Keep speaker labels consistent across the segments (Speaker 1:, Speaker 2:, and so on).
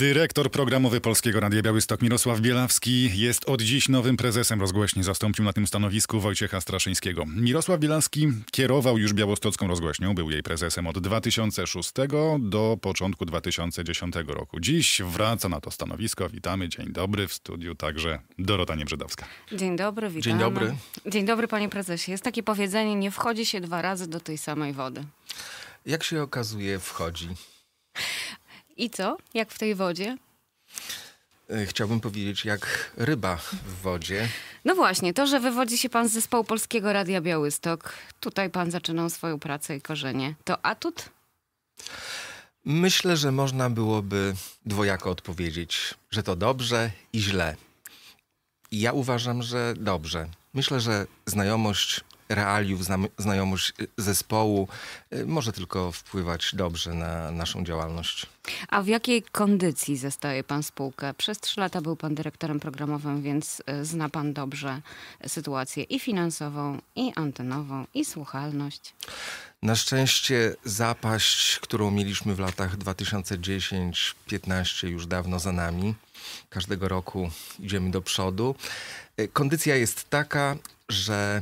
Speaker 1: Dyrektor programowy Polskiego Radia Białystok Mirosław Bielawski jest od dziś nowym prezesem rozgłośni. Zastąpił na tym stanowisku Wojciecha Straszyńskiego. Mirosław Bielawski kierował już białostocką rozgłośnią. Był jej prezesem od 2006 do początku 2010 roku. Dziś wraca na to stanowisko. Witamy. Dzień dobry. W studiu także
Speaker 2: Dorota Niebrzydowska.
Speaker 1: Dzień dobry, witam. Dzień dobry. Dzień dobry, panie prezesie. Jest takie powiedzenie, nie wchodzi się dwa razy do tej samej wody.
Speaker 2: Jak się okazuje, wchodzi.
Speaker 1: I co? Jak w tej wodzie?
Speaker 2: E, chciałbym powiedzieć, jak ryba w wodzie.
Speaker 1: No właśnie, to, że wywodzi się pan z zespołu Polskiego Radia Białystok. Tutaj pan zaczynał swoją pracę i korzenie. To atut?
Speaker 2: Myślę, że można byłoby dwojako odpowiedzieć, że to dobrze i źle. ja uważam, że dobrze. Myślę, że znajomość realiów, znajomość y, zespołu y, może tylko wpływać dobrze na naszą działalność.
Speaker 1: A w jakiej kondycji zastaje pan spółkę? Przez trzy lata był pan dyrektorem programowym, więc y, zna pan dobrze sytuację i finansową, i antenową, i słuchalność.
Speaker 2: Na szczęście zapaść, którą mieliśmy w latach 2010-15 już dawno za nami. Każdego roku idziemy do przodu. Kondycja jest taka, że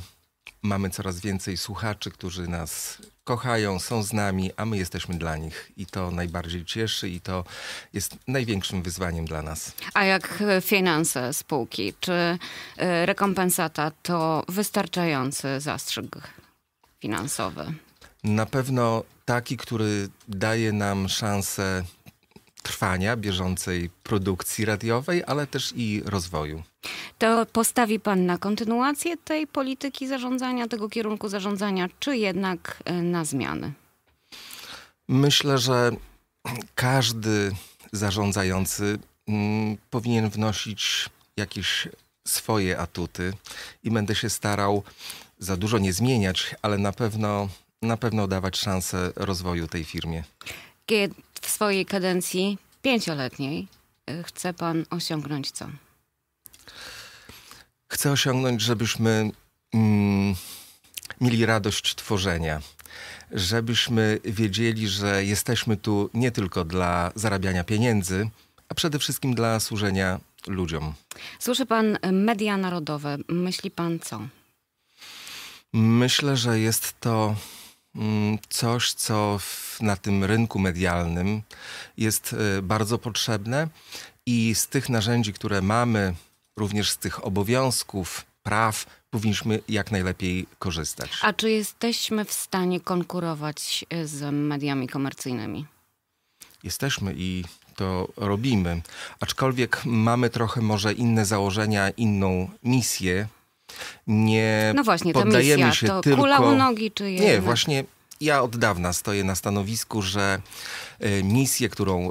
Speaker 2: Mamy coraz więcej słuchaczy, którzy nas kochają, są z nami, a my jesteśmy dla nich. I to najbardziej cieszy i to jest największym wyzwaniem dla nas.
Speaker 1: A jak e, finanse spółki, czy e, rekompensata to wystarczający zastrzyk
Speaker 2: finansowy? Na pewno taki, który daje nam szansę trwania bieżącej produkcji radiowej, ale też i rozwoju.
Speaker 1: To postawi Pan na kontynuację tej polityki zarządzania, tego kierunku zarządzania, czy jednak e, na zmiany?
Speaker 2: Myślę, że każdy zarządzający mm, powinien wnosić jakieś swoje atuty i będę się starał za dużo nie zmieniać, ale na pewno, na pewno dawać szansę rozwoju tej firmie
Speaker 1: jakie w swojej kadencji pięcioletniej e, chce pan osiągnąć co?
Speaker 2: Chcę osiągnąć, żebyśmy mm, mieli radość tworzenia żebyśmy wiedzieli, że jesteśmy tu nie tylko dla zarabiania pieniędzy, a przede wszystkim dla służenia ludziom.
Speaker 1: Słyszy pan media narodowe. Myśli pan co?
Speaker 2: Myślę, że jest to Mm, coś, co w, na tym rynku medialnym jest e, bardzo potrzebne i z tych narzędzi, które mamy, również z tych obowiązków, praw, powinniśmy jak najlepiej korzystać.
Speaker 1: A czy jesteśmy w stanie konkurować e, z mediami komercyjnymi?
Speaker 2: Jesteśmy i to robimy. Aczkolwiek mamy trochę może inne założenia, inną misję nie no właśnie, poddajemy misja, się to tylko... Kula u nogi, czy jednak? Nie, właśnie ja od dawna stoję na stanowisku, że y, misję, którą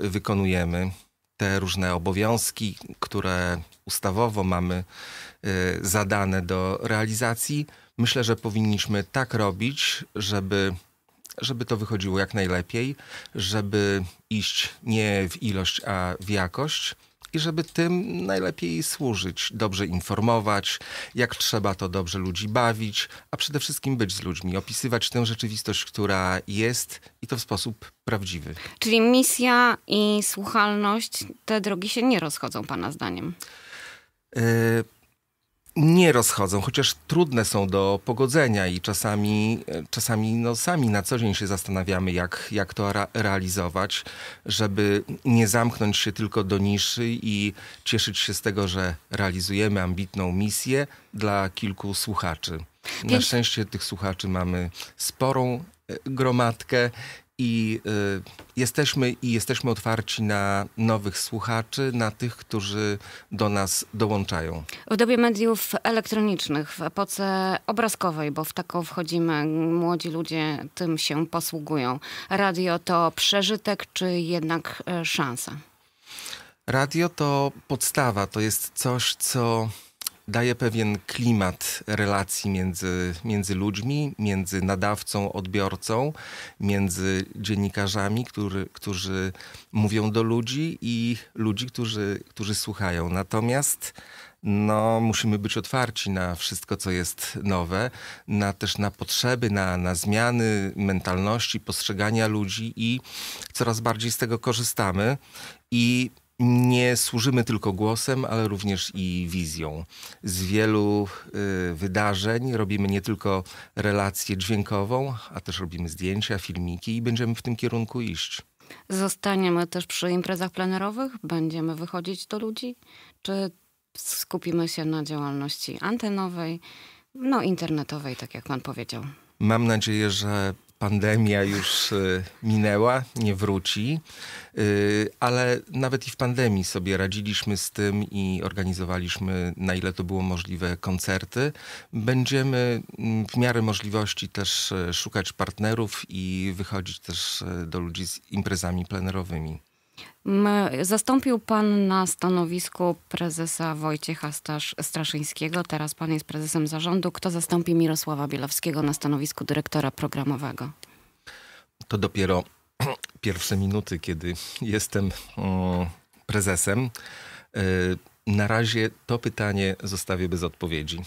Speaker 2: y, wykonujemy, te różne obowiązki, które ustawowo mamy y, zadane do realizacji, myślę, że powinniśmy tak robić, żeby, żeby to wychodziło jak najlepiej, żeby iść nie w ilość, a w jakość i żeby tym najlepiej służyć, dobrze informować, jak trzeba to dobrze ludzi bawić, a przede wszystkim być z ludźmi, opisywać tę rzeczywistość, która jest i to w sposób prawdziwy. Czyli
Speaker 1: misja i słuchalność, te drogi się nie rozchodzą, Pana zdaniem?
Speaker 2: E, nie rozchodzą, chociaż trudne są do pogodzenia i czasami, e, czasami no sami na co dzień się zastanawiamy, jak, jak to realizować, żeby nie zamknąć się tylko do niszy i cieszyć się z tego, że realizujemy ambitną misję dla kilku słuchaczy. Na szczęście tych słuchaczy mamy sporą e, gromadkę i y, jesteśmy i jesteśmy otwarci na nowych słuchaczy, na tych, którzy do nas dołączają.
Speaker 1: W dobie mediów elektronicznych, w epoce obrazkowej, bo w taką wchodzimy, młodzi ludzie tym się posługują. Radio to przeżytek czy jednak y, szansa?
Speaker 2: Radio to podstawa, to jest coś, co daje pewien klimat relacji między, między ludźmi, między nadawcą, odbiorcą, między dziennikarzami, który, którzy mówią do ludzi i ludzi, którzy, którzy słuchają. Natomiast no, musimy być otwarci na wszystko, co jest nowe, na też na potrzeby, na, na zmiany mentalności, postrzegania ludzi i coraz bardziej z tego korzystamy. I nie służymy tylko głosem, ale również i wizją. Z wielu y, wydarzeń robimy nie tylko relację dźwiękową, a też robimy zdjęcia, filmiki i będziemy w tym kierunku iść.
Speaker 1: Zostaniemy też przy imprezach plenerowych? Będziemy wychodzić do ludzi? Czy skupimy się na działalności antenowej, no internetowej, tak jak pan powiedział?
Speaker 2: Mam nadzieję, że pandemia już e, minęła, nie wróci, e, ale nawet i w pandemii sobie radziliśmy z tym i organizowaliśmy, na ile to było możliwe, koncerty. Będziemy mm, w miarę możliwości też e, szukać partnerów i wychodzić też do ludzi z imprezami plenerowymi.
Speaker 1: Zastąpił pan na stanowisku prezesa Wojciecha Stasz, Straszyńskiego. Teraz pan jest prezesem zarządu. Kto zastąpi Mirosława Bielowskiego na stanowisku dyrektora programowego?
Speaker 2: To dopiero pierwsze minuty, kiedy jestem mm, prezesem. E, na razie to pytanie zostawię bez odpowiedzi.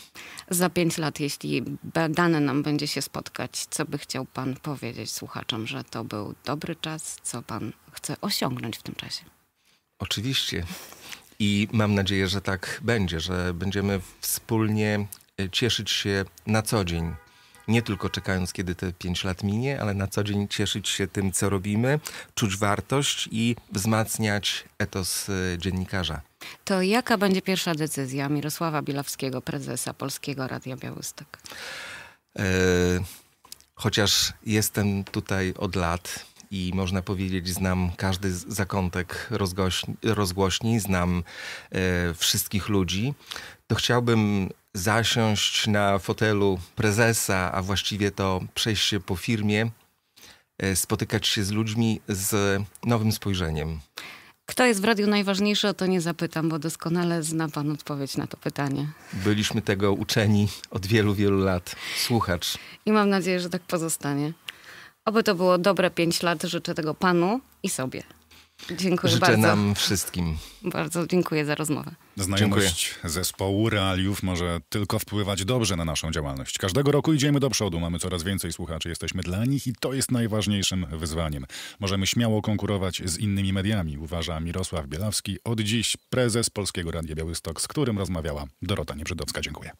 Speaker 1: Za pięć lat, jeśli dane nam będzie się spotkać, co by chciał Pan powiedzieć słuchaczom, że to był dobry czas, co Pan chce osiągnąć w tym czasie?
Speaker 2: Oczywiście. I mam nadzieję, że tak będzie, że będziemy wspólnie e, cieszyć się na co dzień. Nie tylko czekając, kiedy te pięć lat minie, ale na co dzień cieszyć się tym, co robimy, czuć wartość i wzmacniać etos e, dziennikarza
Speaker 1: to jaka będzie pierwsza decyzja Mirosława Bielawskiego, prezesa Polskiego Radia Białystok?
Speaker 2: E, chociaż jestem tutaj od lat i można powiedzieć, znam każdy zakątek rozgłośni, rozgłośni znam e, wszystkich ludzi, to chciałbym zasiąść na fotelu prezesa, a właściwie to przejść się po firmie, e, spotykać się z ludźmi z nowym spojrzeniem.
Speaker 1: Kto jest w radiu najważniejszy, o to nie zapytam, bo doskonale zna pan odpowiedź na to pytanie.
Speaker 2: Byliśmy tego uczeni od wielu, wielu lat. Słuchacz.
Speaker 1: I mam nadzieję, że tak pozostanie. Oby to było dobre pięć lat. Życzę tego panu i sobie. Dziękuję Życzę bardzo. nam wszystkim. Bardzo dziękuję za rozmowę. Znajomość dziękuję. zespołu realiów może tylko wpływać dobrze na naszą działalność. Każdego roku idziemy do przodu, mamy coraz więcej słuchaczy, jesteśmy dla nich i to jest najważniejszym wyzwaniem. Możemy śmiało konkurować z innymi mediami, uważa Mirosław Bielawski, od dziś prezes Polskiego Radia Białystok, z którym rozmawiała Dorota Niebrzydowska. Dziękuję.